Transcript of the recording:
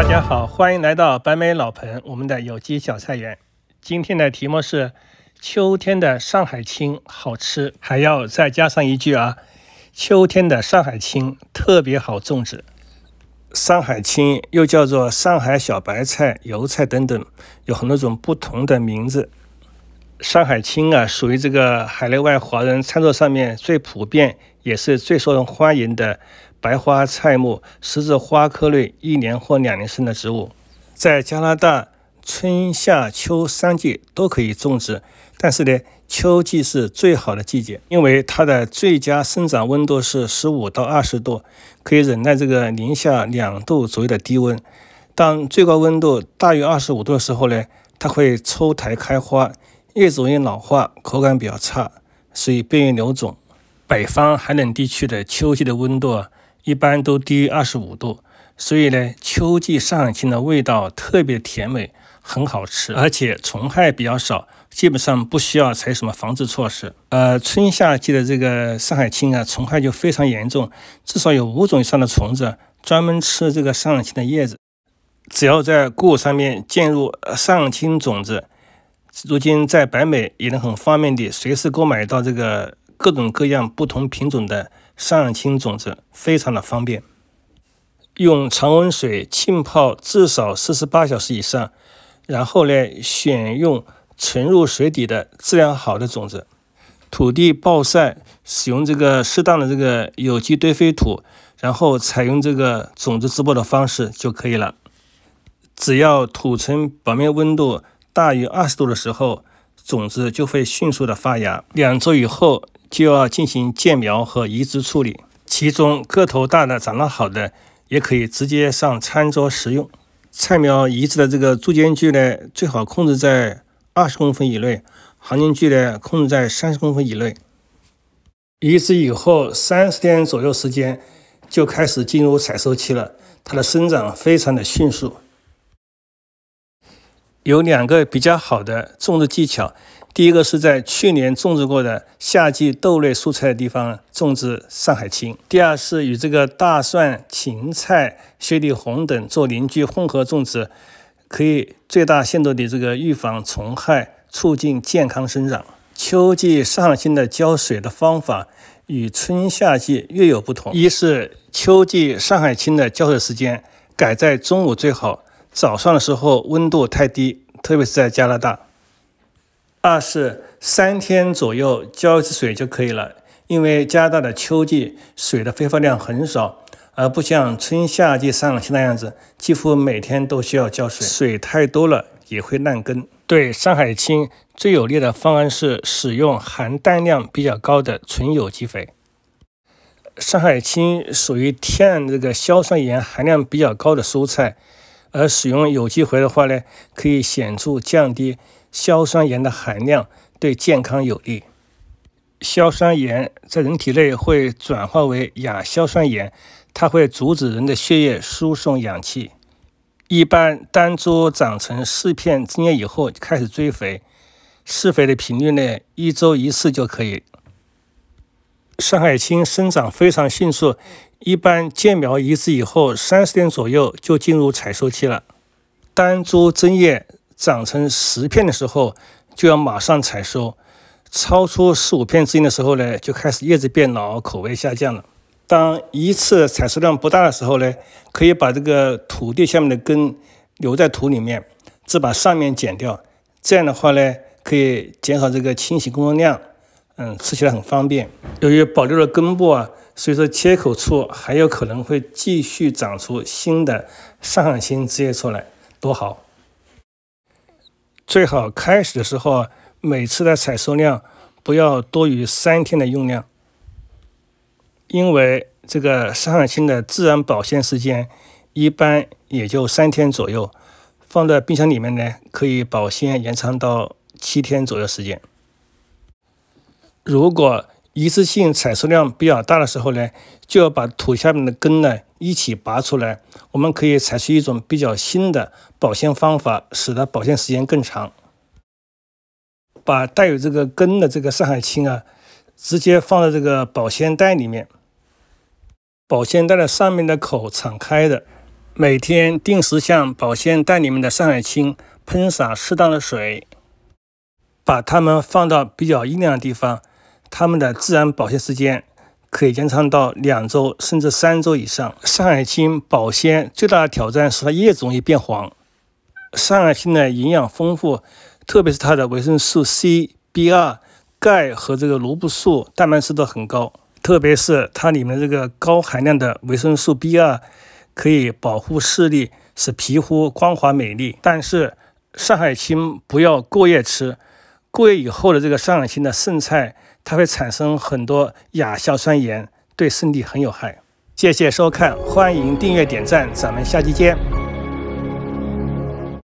大家好，欢迎来到白梅老盆，我们的有机小菜园。今天的题目是秋天的上海青好吃，还要再加上一句啊，秋天的上海青特别好种植。上海青又叫做上海小白菜、油菜等等，有很多种不同的名字。上海青啊，属于这个海内外华人餐桌上面最普遍，也是最受人欢迎的。白花菜木十字花科类一年或两年生的植物，在加拿大春夏秋三季都可以种植，但是呢，秋季是最好的季节，因为它的最佳生长温度是十五到二十度，可以忍耐这个零下两度左右的低温。当最高温度大于二十五度的时候呢，它会抽苔开花，叶子容易老化，口感比较差，所以便于留种。北方寒冷地区的秋季的温度啊。一般都低于二十五度，所以呢，秋季上海青的味道特别甜美，很好吃，而且虫害比较少，基本上不需要采取什么防治措施。呃，春夏季的这个上海青啊，虫害就非常严重，至少有五种以上的虫子专门吃这个上海青的叶子。只要在谷上面进入上海青种子，如今在北美也能很方便地随时购买到这个各种各样不同品种的。上清种子非常的方便，用常温水浸泡至少四十八小时以上，然后呢，选用沉入水底的质量好的种子，土地暴晒，使用这个适当的这个有机堆肥土，然后采用这个种子直播的方式就可以了。只要土层表面温度大于二十度的时候，种子就会迅速的发芽，两周以后。就要进行间苗和移植处理，其中个头大的、长得好的，也可以直接上餐桌食用。菜苗移植的这个株间距呢，最好控制在二十公分以内，行间距呢控制在三十公分以内。移植以后三十天左右时间就开始进入采收期了，它的生长非常的迅速。有两个比较好的种植技巧，第一个是在去年种植过的夏季豆类蔬菜的地方种植上海青；第二是与这个大蒜、芹菜、雪里红等做邻居混合种植，可以最大限度的这个预防虫害，促进健康生长。秋季上海的浇水的方法与春夏季略有不同，一是秋季上海青的浇水时间改在中午最好。早上的时候温度太低，特别是在加拿大。二是三天左右浇一次水就可以了，因为加拿大的秋季水的挥发量很少，而不像春夏季上期那样子，几乎每天都需要浇水。水太多了也会烂根。对山海青最有利的方案是使用含氮量比较高的纯有机肥。山海青属于天然这个硝酸盐含量比较高的蔬菜。而使用有机肥的话呢，可以显著降低硝酸盐的含量，对健康有利。硝酸盐在人体内会转化为亚硝酸盐，它会阻止人的血液输送氧气。一般单株长成四片真叶以后开始追肥，施肥的频率呢，一周一次就可以。上海青生长非常迅速。一般建苗移植以后，三十天左右就进入采收期了。单株针叶长成十片的时候，就要马上采收。超出十五片之间的时候呢，就开始叶子变老，口味下降了。当一次采收量不大的时候呢，可以把这个土地下面的根留在土里面，只把上面剪掉。这样的话呢，可以减少这个清洗工作量。嗯，吃起来很方便。由于保留了根部啊。所以说，切口处还有可能会继续长出新的上行枝叶出来，多好！最好开始的时候啊，每次的采收量不要多于三天的用量，因为这个上清的自然保鲜时间一般也就三天左右，放在冰箱里面呢，可以保鲜延长到七天左右时间。如果一次性采收量比较大的时候呢，就要把土下面的根呢一起拔出来。我们可以采取一种比较新的保鲜方法，使得保鲜时间更长。把带有这个根的这个上海青啊，直接放在这个保鲜袋里面。保鲜袋的上面的口敞开的，每天定时向保鲜袋里面的上海青喷洒适当的水，把它们放到比较阴凉的地方。它们的自然保鲜时间可以延长到两周甚至三周以上。上海青保鲜最大的挑战是它叶子容易变黄。上海青的营养丰富，特别是它的维生素 C、B2、钙和这个萝卜素、蛋白质都很高。特别是它里面这个高含量的维生素 B2，可以保护视力，使皮肤光滑美丽。但是上海青不要过夜吃。过夜以后的这个酸性的剩菜，它会产生很多亚硝酸盐，对身体很有害。谢谢收看，欢迎订阅、点赞，咱们下期见。